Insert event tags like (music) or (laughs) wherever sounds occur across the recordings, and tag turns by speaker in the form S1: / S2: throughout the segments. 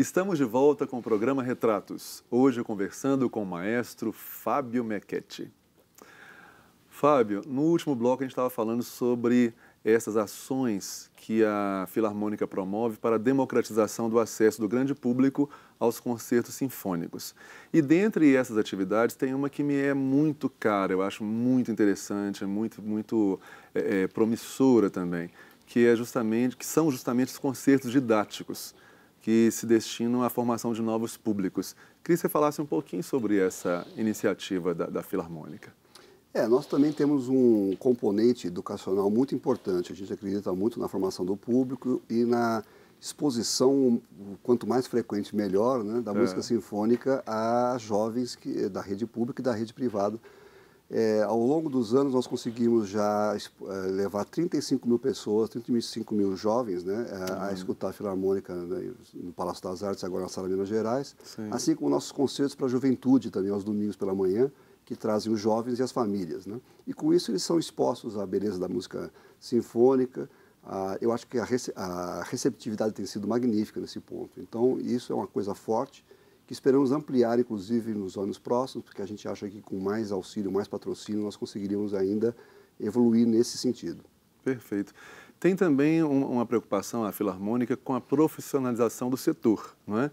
S1: Estamos de volta com o programa Retratos, hoje conversando com o maestro Fábio Mechetti. Fábio, no último bloco a gente estava falando sobre essas ações que a Filarmônica promove para a democratização do acesso do grande público aos concertos sinfônicos. E dentre essas atividades tem uma que me é muito cara, eu acho muito interessante, muito, muito é, promissora também, que é justamente que são justamente os concertos didáticos que se destinam à formação de novos públicos. Queria que você falasse um pouquinho sobre essa iniciativa da, da Filarmônica.
S2: É, nós também temos um componente educacional muito importante. A gente acredita muito na formação do público e na exposição, quanto mais frequente, melhor, né, da é. música sinfônica a jovens que, da rede pública e da rede privada é, ao longo dos anos, nós conseguimos já é, levar 35 mil pessoas, 35 mil jovens, né, é, uhum. a escutar a Filarmônica né, no Palácio das Artes, agora na Sala Minas Gerais, Sim. assim como nossos concertos para a juventude também, aos domingos pela manhã, que trazem os jovens e as famílias. Né? E com isso, eles são expostos à beleza da música sinfônica. A, eu acho que a, rece a receptividade tem sido magnífica nesse ponto. Então, isso é uma coisa forte que esperamos ampliar, inclusive, nos anos próximos, porque a gente acha que com mais auxílio, mais patrocínio, nós conseguiríamos ainda evoluir nesse sentido.
S1: Perfeito. Tem também uma preocupação, a Filarmônica, com a profissionalização do setor, não é?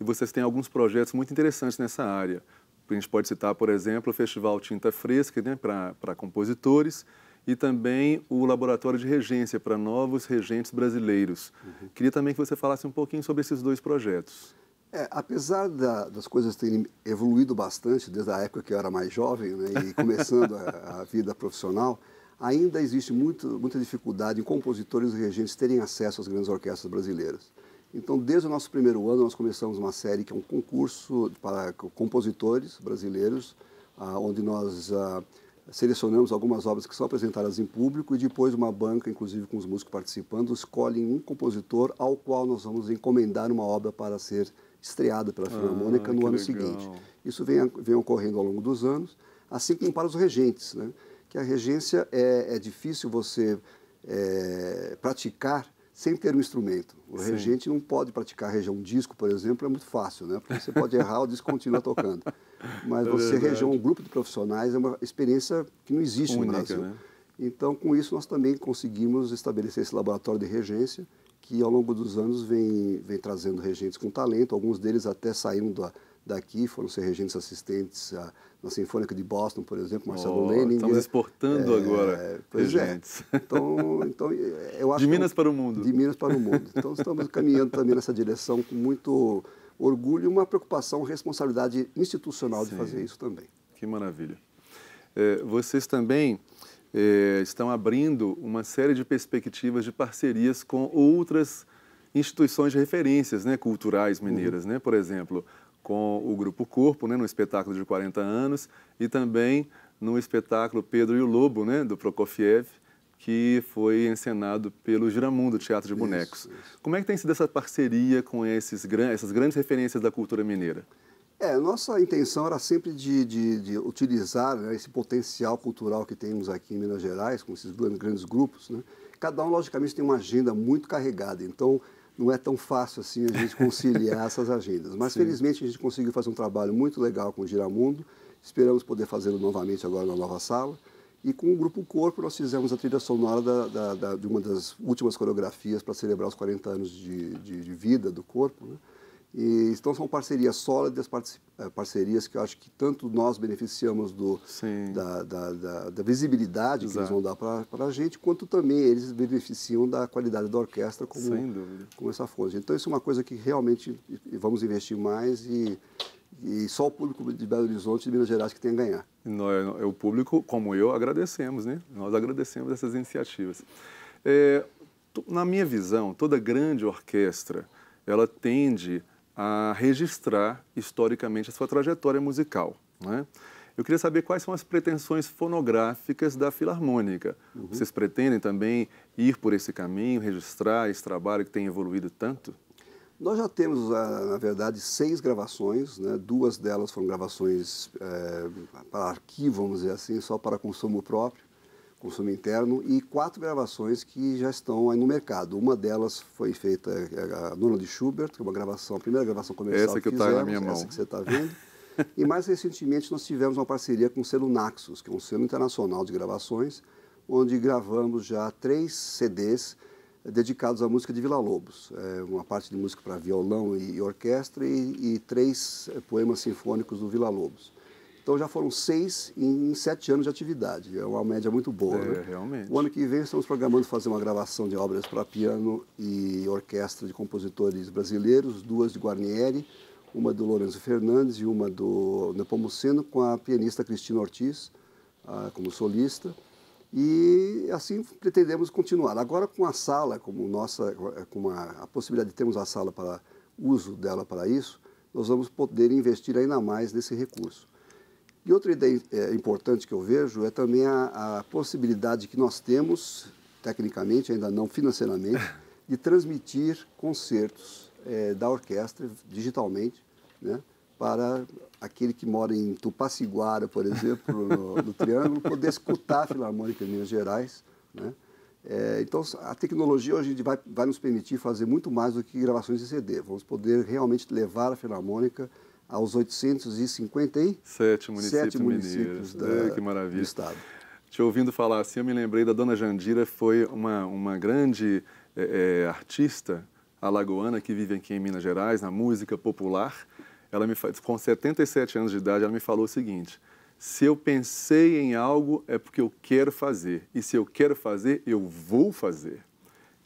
S1: E vocês têm alguns projetos muito interessantes nessa área. A gente pode citar, por exemplo, o Festival Tinta Fresca né, para compositores e também o Laboratório de Regência para novos regentes brasileiros. Uhum. Queria também que você falasse um pouquinho sobre esses dois
S2: projetos. É, apesar da, das coisas terem evoluído bastante desde a época que eu era mais jovem né, e começando a, a, vida profissional, ainda existe muito, muita dificuldade em compositores e regentes terem acesso às grandes orquestras brasileiras. Então, desde o nosso primeiro ano, nós começamos uma série que é um concurso para compositores brasileiros, ah, onde nós ah, selecionamos algumas obras que são apresentadas em público e depois uma banca, inclusive com os músicos participando, escolhe um compositor ao qual nós vamos encomendar uma obra para ser estreada pela Filarmônica ah, no ano legal. seguinte. Isso vem, vem ocorrendo ao longo dos anos, assim como para os regentes, né? que a regência é, é difícil você é, praticar sem ter um instrumento. O Sim. regente não pode praticar região um disco, por exemplo, é muito fácil, né? porque você pode errar, o disco continua tocando. Mas é você região um grupo de profissionais é uma experiência que não existe Única, no Brasil. Né? Então, com isso, nós também conseguimos estabelecer esse laboratório de regência que ao longo dos anos vem, vem trazendo regentes com talento, alguns deles até saindo da, daqui, foram ser regentes assistentes a, na Sinfônica de Boston, por exemplo, Marcelo oh, Lenin. Estamos né? exportando é, agora pois é. regentes. É. Então, então, eu (laughs) acho de é Minas que, para o mundo. De Minas para o mundo. Então, estamos caminhando também nessa direção com muito orgulho e uma preocupação, responsabilidade institucional Sim. de fazer isso também. Que maravilha.
S1: É, vocês também é, estão abrindo uma série de perspectivas de parcerias com outras instituições de referências né, culturais mineiras, uhum. né, por exemplo, com o Grupo Corpo, né, no espetáculo de 40 anos, e também no espetáculo Pedro e o Lobo, né, do Prokofiev, que foi encenado pelo Giramundo Teatro de Bonecos. Isso, isso. Como é que tem sido essa parceria com esses, essas grandes referências da cultura mineira?
S2: É, nossa intenção era sempre de, de, de utilizar né, esse potencial cultural que temos aqui em Minas Gerais, com esses grandes grupos. Né? Cada um, logicamente, tem uma agenda muito carregada, então não é tão fácil assim a gente conciliar (laughs) essas agendas. Mas, Sim. felizmente, a gente conseguiu fazer um trabalho muito legal com o Giramundo, esperamos poder fazê-lo novamente agora na nova sala. E com o Grupo Corpo nós fizemos a trilha sonora da, da, da, de uma das últimas coreografias para celebrar os 40 anos de, de vida do corpo, né? E, então são parcerias sólidas, eh, parcerias que eu acho que tanto nós beneficiamos do, da, da, da, da, visibilidade Exato. que eles vão dar para a gente, quanto também eles beneficiam da qualidade da orquestra como, essa fonte. Então isso é uma coisa que realmente vamos investir mais e, e só o público de Belo Horizonte e de Minas Gerais que tem a
S1: ganhar. Nós, o público, como eu, agradecemos, né? Nós agradecemos essas iniciativas. É, na minha visão, toda grande orquestra, ela tende a registrar historicamente a sua trajetória musical. Né? Eu queria saber quais são as pretensões fonográficas da Filarmônica. Uhum. Vocês pretendem também ir por esse caminho, registrar esse trabalho que tem evoluído tanto?
S2: Nós já temos, ah, na verdade, seis gravações, né? duas delas foram gravações é, para arquivo, vamos dizer assim, só para consumo próprio consumo interno, e quatro gravações que já estão aí no mercado. Uma delas foi feita, eh, a Dona de Schubert, que é uma gravação, a primeira gravação comercial essa que, que fizemos, tá na minha mão. essa que você está vendo. e mais recentemente nós tivemos uma parceria com o selo Naxos, que é um selo internacional de gravações, onde gravamos já três CDs dedicados à música de Vila Lobos, é uma parte de música para violão e, orquestra e, e três eh, poemas sinfônicos do Vila Lobos. Então já foram seis em, sete anos de atividade. É uma média muito boa. É, né? realmente. O ano que vem estamos programando fazer uma gravação de obras para piano e orquestra de compositores brasileiros, duas de Guarnieri, uma do Lourenço Fernandes e uma do Nepomuceno, com a pianista Cristina Ortiz ah, como solista. E assim pretendemos continuar. Agora com a sala, como nossa, com a, a possibilidade de termos a sala para uso dela para isso, nós vamos poder investir ainda mais nesse recurso. E outra ideia é, importante que eu vejo é também a, a, possibilidade que nós temos, tecnicamente, ainda não financeiramente, (laughs) de transmitir concertos é, da orquestra digitalmente né, para aquele que mora em Tupaciguara, por exemplo, no, no (laughs) Triângulo, poder escutar a Filarmônica de Minas Gerais. Né? É, então, a tecnologia hoje vai, vai nos permitir fazer muito mais do que gravações de CD. Vamos poder realmente levar a Filarmônica aos 857
S1: municípios, municípios né? da, é, que maravilha. do Estado. Te ouvindo falar assim, eu me lembrei da Dona Jandira, foi uma, uma grande é, é artista alagoana que vive aqui em Minas Gerais, na música popular. Ela me com 77 anos de idade, ela me falou o seguinte, se eu pensei em algo, é porque eu quero fazer. E se eu quero fazer, eu vou fazer.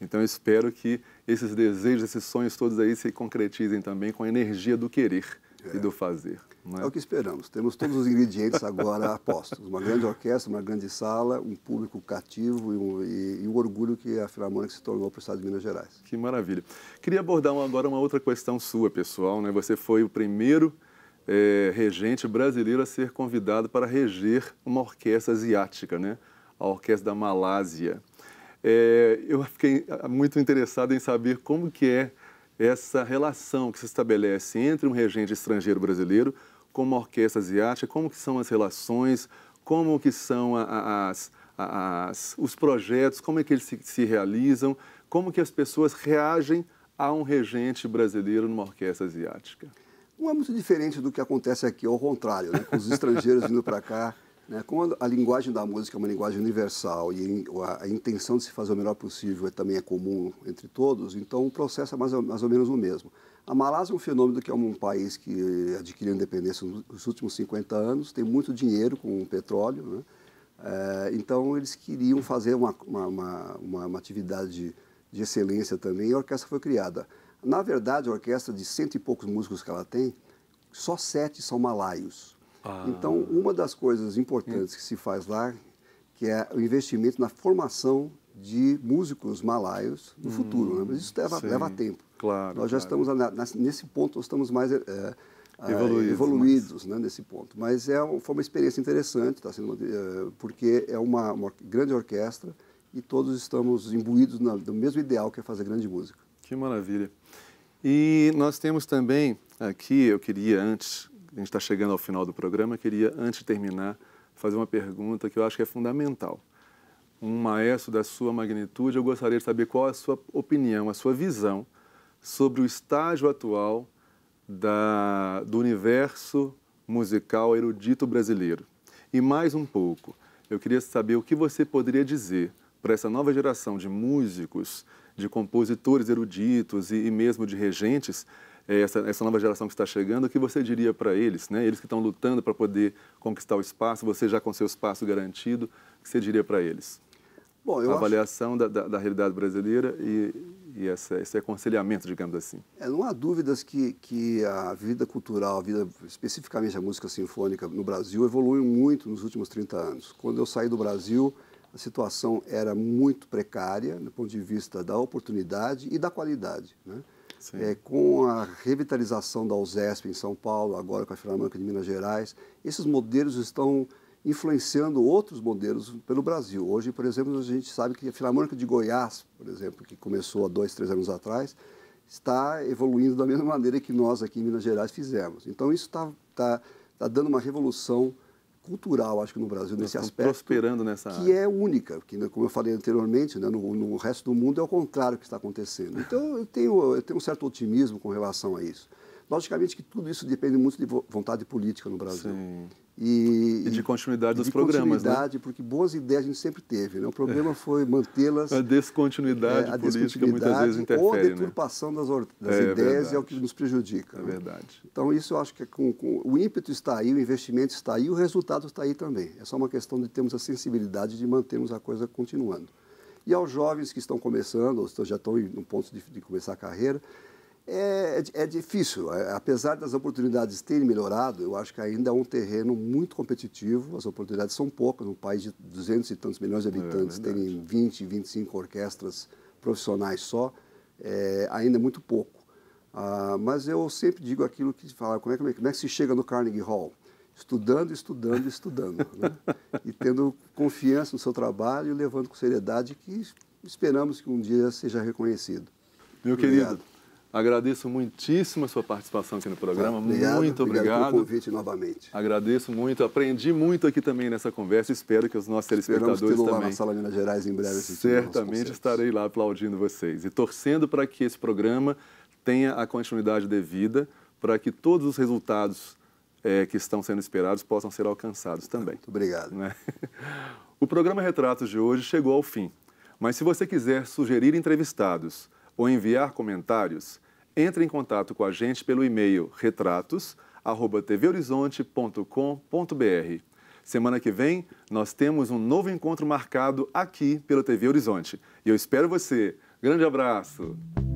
S1: Então, eu espero que esses desejos, esses sonhos todos aí se concretizem também com a energia do querer é. e do fazer.
S2: É? é? o que esperamos. Temos todos os ingredientes agora (laughs) postos. Uma grande orquestra, uma grande sala, um público cativo e, um, e, e o orgulho que a Filarmônica se tornou para o Estado de Minas Gerais.
S1: Que maravilha. Queria abordar agora uma outra questão sua, pessoal. Né? Você foi o primeiro é, regente brasileiro a ser convidado para reger uma orquestra asiática, né? a Orquestra da Malásia. É, eu fiquei muito interessado em saber como que é essa relação que se estabelece entre um regente estrangeiro brasileiro com uma orquestra asiática, como que são as relações, como que são as, as, os projetos, como é que eles se, se realizam, como que as pessoas reagem a um regente brasileiro numa orquestra
S2: asiática? Não é muito diferente do que acontece aqui, ao contrário, né? com os estrangeiros vindo para cá né? Como a linguagem da música é uma linguagem universal e a intenção de se fazer o melhor possível é também é comum entre todos, então o processo é mais ou, mais ou menos o mesmo. A Malásia é um fenômeno que é um país que adquiriu independência nos últimos 50 anos, tem muito dinheiro com o petróleo, né? é, então eles queriam fazer uma, uma, uma, uma atividade de excelência também e a orquestra foi criada. Na verdade, a orquestra de cento e poucos músicos que ela tem, só sete são malaios. Ah. Então, uma das coisas importantes que se faz lá, que é o investimento na formação de músicos malaios no hum, futuro, né? mas isso leva, leva tempo. Claro, nós já claro. estamos nesse ponto, nós estamos mais é, evoluídos, evoluídos mas... né, nesse ponto. Mas é uma, foi uma experiência interessante, tá sendo uma, eh, porque é uma, uma, grande orquestra e todos estamos imbuídos na, do mesmo ideal que é fazer grande música.
S1: Que maravilha! E nós temos também aqui, eu queria antes a gente está chegando ao final do programa, queria, antes de terminar, fazer uma pergunta que eu acho que é fundamental. Um maestro da sua magnitude, eu gostaria de saber qual a sua opinião, a sua visão sobre o estágio atual da, do universo musical erudito brasileiro. E mais um pouco, eu queria saber o que você poderia dizer para essa nova geração de músicos, de compositores eruditos e, e mesmo de regentes é, essa, essa nova geração que está chegando, o que você diria para eles? Né? Eles que estão lutando para poder conquistar o espaço, você já com seu espaço garantido, o que você diria para eles? Bom, a avaliação acho... da, da, da, realidade brasileira e, e essa, esse aconselhamento, digamos assim.
S2: É, não há dúvidas que, que a vida cultural, a vida, especificamente a música sinfônica no Brasil, evoluiu muito nos últimos 30 anos. Quando eu saí do Brasil, a situação era muito precária do ponto de vista da oportunidade e da qualidade. Né? é, com a revitalização da USESP em São Paulo, agora com a Filarmônica de Minas Gerais, esses modelos estão influenciando outros modelos pelo Brasil. Hoje, por exemplo, a gente sabe que a Filarmônica de Goiás, por exemplo, que começou há dois, três anos atrás, está evoluindo da mesma maneira que nós aqui em Minas Gerais fizemos. Então, isso está tá, tá dando uma revolução cultural, acho que no Brasil, nesse tá aspecto.
S1: prosperando nessa que área.
S2: Que é única, porque né, como eu falei anteriormente, né, no, no, resto do mundo é o contrário que está acontecendo. Então, eu tenho, eu tenho um certo otimismo com relação a isso. Logicamente que tudo isso depende muito de vontade política no Brasil. Sim. E, e, de continuidade e dos de programas. Né? Continuidade, né? porque boas ideias a gente sempre teve. Né? O problema é. foi mantê-las. A
S1: descontinuidade é, a política muitas vezes interfere. Ou né? a
S2: deturpação né? das, das é, ideias é, o que nos prejudica. É né? verdade. Então, isso eu acho que é com, com... o ímpeto está aí, o investimento está aí, o resultado está aí também. É só uma questão de termos a sensibilidade de mantermos a coisa continuando. E aos jovens que estão começando, ou já estão no ponto de, de começar a carreira, é, é, é, difícil, é, apesar das oportunidades terem melhorado, eu acho que ainda é um terreno muito competitivo, as oportunidades são poucas, num país de 200 e tantos milhões de é, habitantes, é terem 20, 25 orquestras profissionais só, é, ainda é muito pouco. Ah, mas eu sempre digo aquilo que falar, como é, como, é, como é que se chega no Carnegie Hall? estudando, estudando, estudando. né? E tendo confiança no seu trabalho e levando com seriedade que esperamos que um dia seja reconhecido. Meu Obrigado. querido,
S1: Agradeço muitíssimo a sua participação aqui no programa. Obrigado, muito obrigado. Obrigado pelo
S2: convite novamente.
S1: Agradeço muito. Aprendi muito aqui também nessa conversa. Espero que os nossos telespectadores também. lá na Sala
S2: Minas Gerais em breve. Certamente
S1: estarei lá aplaudindo vocês e torcendo para que esse programa tenha a continuidade devida para que todos os resultados é, que estão sendo esperados possam ser alcançados também. Muito obrigado. Né? (laughs) O programa Retratos de hoje chegou ao fim. Mas se você quiser sugerir entrevistados ou enviar comentários, entre em contato com a gente pelo e-mail retratos@tvhorizonte.com.br. Semana que vem, nós temos um novo encontro marcado aqui pela TV Horizonte. E eu espero você. Grande abraço!